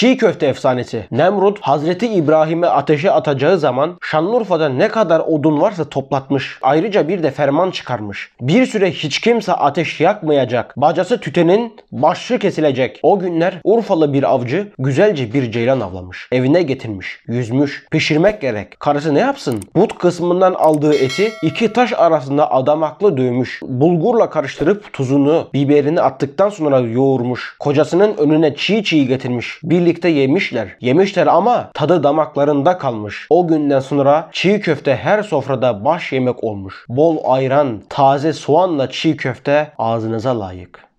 Çiğ köfte efsanesi. Nemrut Hazreti İbrahim'e ateşe atacağı zaman Şanlıurfa'da ne kadar odun varsa toplatmış. Ayrıca bir de ferman çıkarmış. Bir süre hiç kimse ateş yakmayacak. Bacası tütenin başı kesilecek. O günler Urfalı bir avcı güzelce bir ceylan avlamış. Evine getirmiş, yüzmüş, pişirmek gerek. Karısı ne yapsın? But kısmından aldığı eti iki taş arasında adamaklı dövmüş. Bulgurla karıştırıp tuzunu, biberini attıktan sonra yoğurmuş. Kocasının önüne çiğ çiğ getirmiş. Birlikte birlikte yemişler. Yemişler ama tadı damaklarında kalmış. O günden sonra çiğ köfte her sofrada baş yemek olmuş. Bol ayran, taze soğanla çiğ köfte ağzınıza layık.